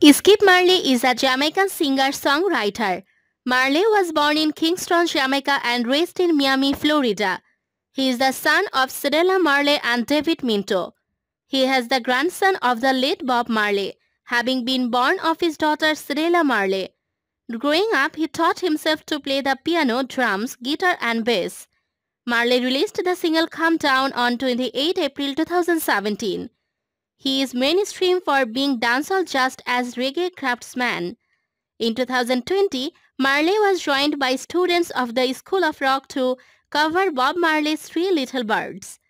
Skip Marley is a Jamaican singer-songwriter. Marley was born in Kingston, Jamaica and raised in Miami, Florida. He is the son of Cirella Marley and David Minto. He has the grandson of the late Bob Marley, having been born of his daughter Cirella Marley. Growing up, he taught himself to play the piano, drums, guitar and bass. Marley released the single Come Down on 28 April 2017. He is mainstream for being dancehall just as reggae craftsman. In 2020, Marley was joined by students of the School of Rock to cover Bob Marley's Three Little Birds.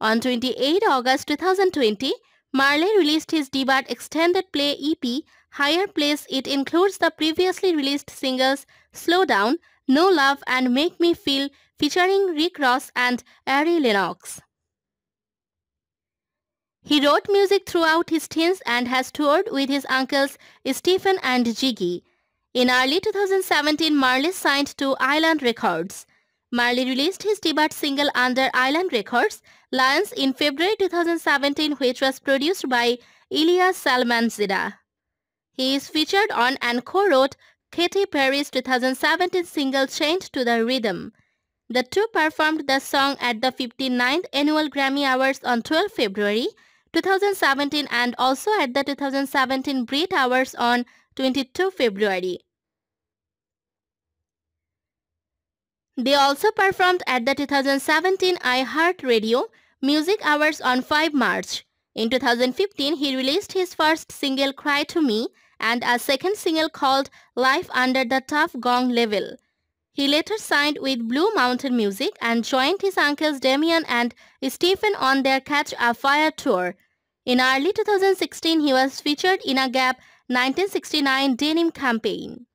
On 28 August 2020, Marley released his debut extended play EP, Higher Place. It includes the previously released singles Slow Down, No Love and Make Me Feel featuring Rick Ross and Ari Lennox. He wrote music throughout his teens and has toured with his uncles Stephen and Jiggy. In early 2017, Marley signed to Island Records. Marley released his debut single under Island Records, Lions, in February 2017, which was produced by Ilya Salmanzida. He is featured on and co-wrote Katy Perry's 2017 single Chained to the Rhythm. The two performed the song at the 59th Annual Grammy Awards on 12 February 2017 and also at the 2017 Brit Awards on 22 February. They also performed at the 2017 iHeartRadio Music Awards on 5 March. In 2015, he released his first single Cry to Me and a second single called Life Under the Tough Gong Level. He later signed with Blue Mountain Music and joined his uncles Damien and Stephen on their Catch a Fire tour. In early 2016, he was featured in a Gap 1969 denim campaign.